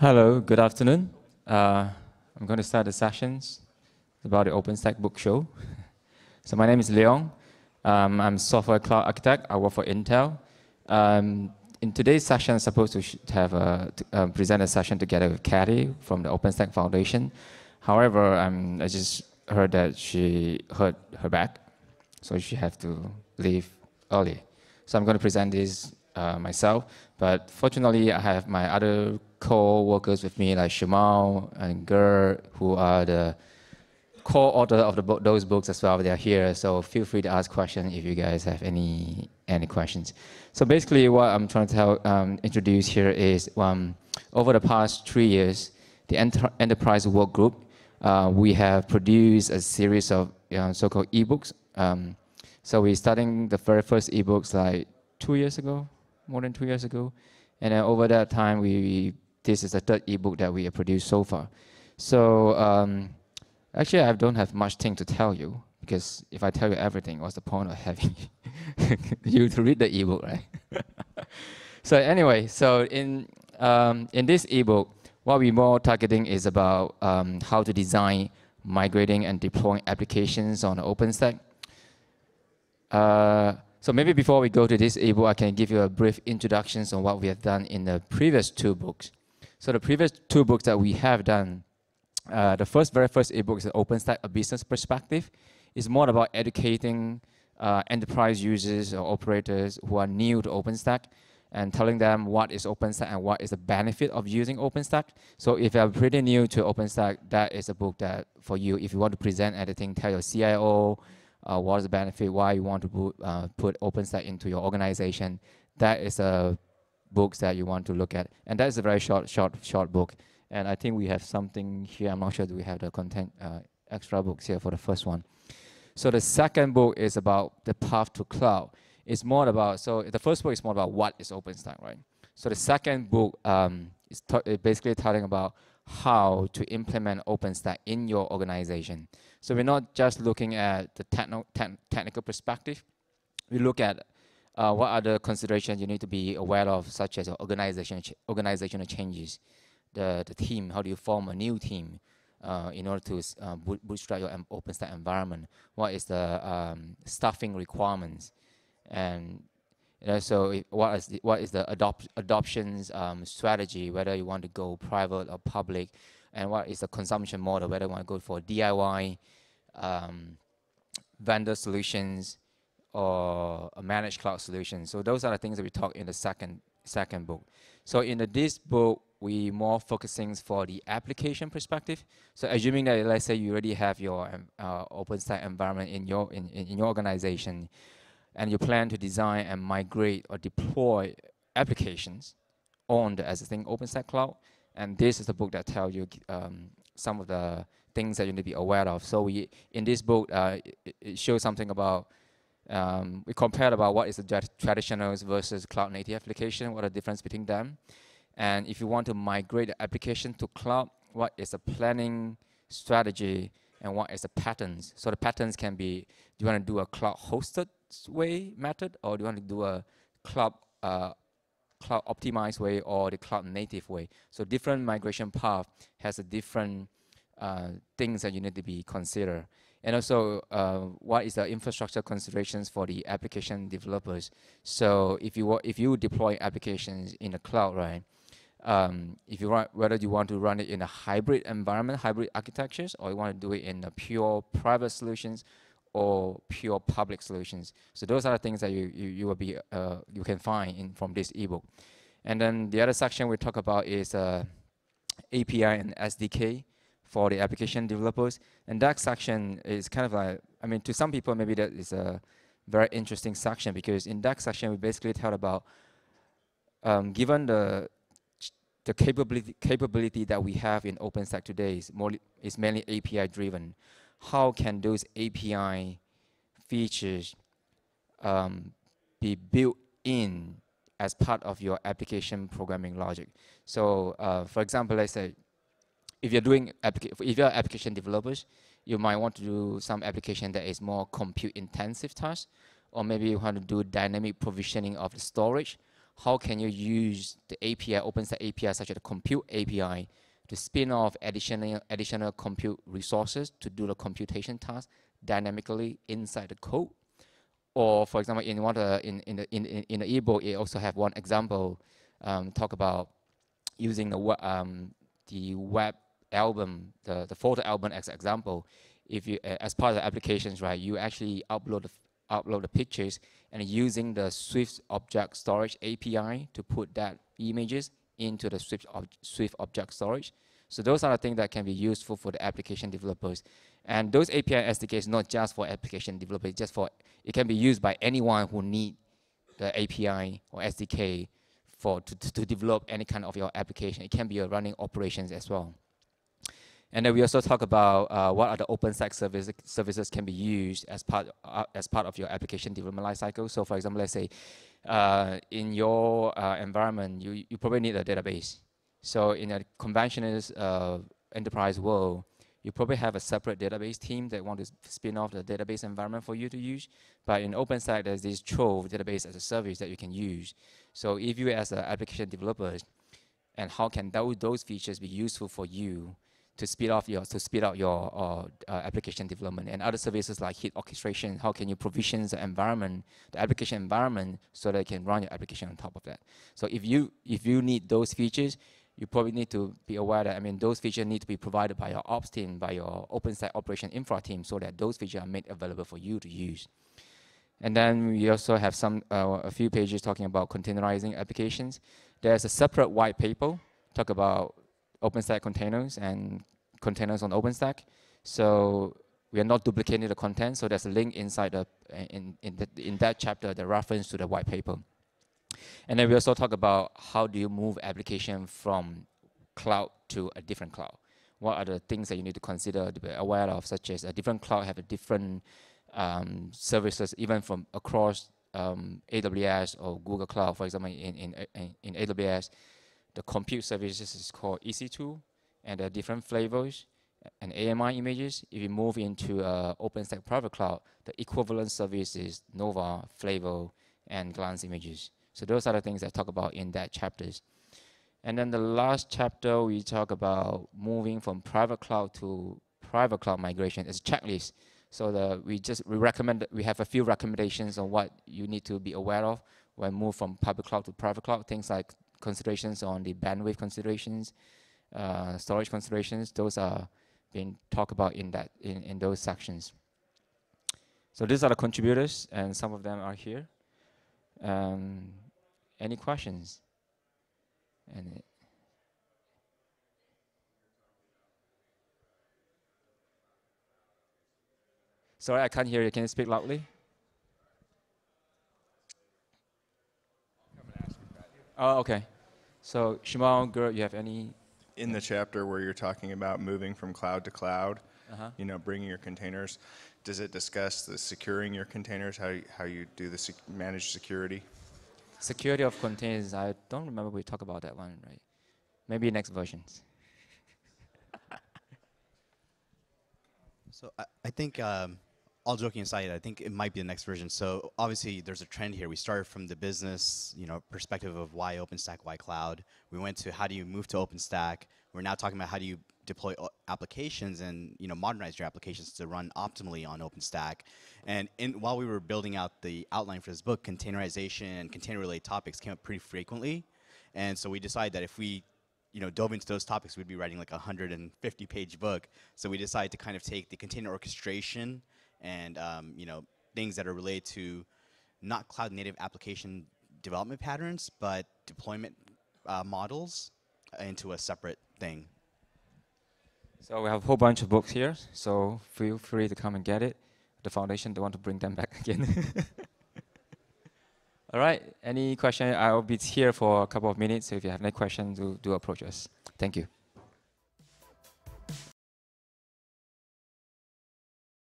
Hello, good afternoon. Uh, I'm going to start the sessions about the OpenStack Book Show. so my name is Leon. Um, I'm software cloud architect. I work for Intel. Um, in today's session, I'm supposed to have a, to, uh, present a session together with Kathy from the OpenStack Foundation. However, um, I just heard that she hurt her back, so she had to leave early. So I'm going to present this uh, myself. But fortunately, I have my other co-workers with me, like Shamal and Ger, who are the co-author of the book, those books as well. They are here, so feel free to ask questions if you guys have any any questions. So basically, what I'm trying to tell, um, introduce here is um, over the past three years, the enter enterprise work group, uh, we have produced a series of you know, so-called ebooks. Um, so we're starting the very first ebooks like two years ago, more than two years ago. And then over that time, we, we this is the third ebook that we have produced so far. So um, actually, I don't have much thing to tell you because if I tell you everything, what's the point of having you to read the ebook, right? so anyway, so in um, in this ebook, what we're more targeting is about um, how to design, migrating, and deploying applications on OpenStack. Uh, so maybe before we go to this ebook, I can give you a brief introductions on what we have done in the previous two books. So the previous two books that we have done, uh, the first, very first ebook is the OpenStack A Business Perspective. It's more about educating uh, enterprise users or operators who are new to OpenStack and telling them what is OpenStack and what is the benefit of using OpenStack. So if you're pretty new to OpenStack, that is a book that for you, if you want to present anything, tell your CIO, uh, what is the benefit, why you want to uh, put OpenStack into your organization. That is a book that you want to look at. And that is a very short, short, short book. And I think we have something here. I'm not sure do we have the content uh, extra books here for the first one. So the second book is about the path to cloud. It's more about, so the first book is more about what is OpenStack, right? So the second book um, is basically telling about how to implement OpenStack in your organization. So we're not just looking at the technical perspective. We look at uh, what are the considerations you need to be aware of, such as organization ch organizational changes, the, the team, how do you form a new team uh, in order to uh, bootstrap your OpenStack environment, what is the um, staffing requirements, and you know, so what is the, what is the adopt, adoptions um, strategy, whether you want to go private or public, and what is the consumption model, whether you want to go for DIY, um, vendor solutions, or managed cloud solutions. So those are the things that we talk in the second second book. So in the, this book, we more focusing for the application perspective. So assuming that let's say you already have your um, uh, open uh, OpenStack environment in your in, in your organization, and you plan to design and migrate or deploy applications on the as existing OpenStack cloud. And this is the book that tells you um, some of the things that you need to be aware of. So we, in this book, uh, it, it, shows something about, um, we compared about what is the traditional versus cloud native application, what are the difference between them. And if you want to migrate the application to cloud, what is the planning strategy and what is the patterns? So the patterns can be, do you want to do a cloud hosted way method, or do you want to do a cloud uh, cloud optimized way or the cloud native way? So different migration path has a different uh, things that you need to be considered. And also, uh, what is the infrastructure considerations for the application developers? So if you if you deploy applications in the cloud, right? Um, if you want, whether you want to run it in a hybrid environment, hybrid architectures, or you want to do it in a pure private solutions, or pure public solutions. So those are the things that you, you, you will be, uh, you can find in, from this ebook. And then the other section we talk about is uh, API and SDK for the application developers. And that section is kind of like, I mean, to some people, maybe that is a very interesting section because in that section, we basically tell about, um, given the the capability, capability that we have in OpenStack today is, more, is mainly API driven how can those API features um, be built in as part of your application programming logic. So, uh, for example, let's say if you're doing if you're application developers, you might want to do some application that is more compute intensive task, or maybe you want to do dynamic provisioning of the storage. How can you use the API, OpenStack API, such as the compute API, to spin off additional, additional compute resources to do the computation task dynamically inside the code. Or for example, in one uh, in, in the in, in the ebook, it also have one example um, talk about using the um, the web album, the, the photo album as example. If you uh, as part of the applications, right, you actually upload the upload the pictures and using the Swift object storage API to put that images into the Swift, ob Swift object storage. So those are the things that can be useful for the application developers. And those API SDKs not just for application developers, just for it can be used by anyone who need the API or SDK for to, to develop any kind of your application. It can be your running operations as well. And then we also talk about uh, what other OpenStack service, services can be used as part uh, as part of your application development lifecycle. So, for example, let's say uh, in your uh, environment, you, you probably need a database. So in a conventional uh, enterprise world, you probably have a separate database team that want to spin off the database environment for you to use. But in OpenStack, there's this Trove database as a service that you can use. So if you as an application developer, and how can those, those features be useful for you to speed off your to speed up your uh, uh, application development and other services like heat orchestration. How can you provision the environment, the application environment, so that you can run your application on top of that? So if you if you need those features, you probably need to be aware that I mean those features need to be provided by your ops team, by your open site operation infra team, so that those features are made available for you to use. And then we also have some uh, a few pages talking about containerizing applications. There's a separate white paper talk about OpenStack containers and containers on OpenStack. So we are not duplicating the content. So there's a link inside the in in, the, in that chapter, the reference to the white paper. And then we also talk about how do you move application from cloud to a different cloud. What are the things that you need to consider to be aware of, such as a different cloud have a different um, services, even from across um, AWS or Google Cloud, for example, in, in, in AWS, the compute services is called EC2, and there are different flavors and AMI images. If you move into uh, OpenStack private cloud, the equivalent service is Nova, Flavor, and Glance images. So those are the things I talk about in that chapters. And then the last chapter, we talk about moving from private cloud to private cloud migration as a checklist. So the, we just we recommend we have a few recommendations on what you need to be aware of when move from public cloud to private cloud. Things like considerations on the bandwidth considerations, uh, storage considerations, those are being talked about in that in, in those sections. So these are the contributors, and some of them are here. Um, any questions? Sorry, I can't hear you. Can you speak loudly? Oh, okay. So Shimon, girl, you have any? In the chapter where you're talking about moving from cloud to cloud, uh-huh. you know, bringing your containers, does it discuss the securing your containers, how you, how you do the sec- manage security? Security of containers, I don't remember we talked about that one, right? Maybe next versions. so I, I think um, all joking aside, I think it might be the next version. So obviously, there's a trend here. We started from the business, you know, perspective of why OpenStack, why cloud. We went to how do you move to OpenStack. We're now talking about how do you deploy uh, applications and you know modernize your applications to run optimally on OpenStack. And in, while we were building out the outline for this book, containerization and container-related topics came up pretty frequently. And so we decided that if we you know dove into those topics, we'd be writing like a 150-page book. So we decided to kind of take the container orchestration and um, you know things that are related to not cloud native application development patterns, but deployment uh, models into a separate thing. So we have a whole bunch of books here, so feel free to come and get it. The foundation don't want to bring them back again. All right, any question? I'll be here for a couple of minutes, so if you have any questions, do, do approach us. Thank you.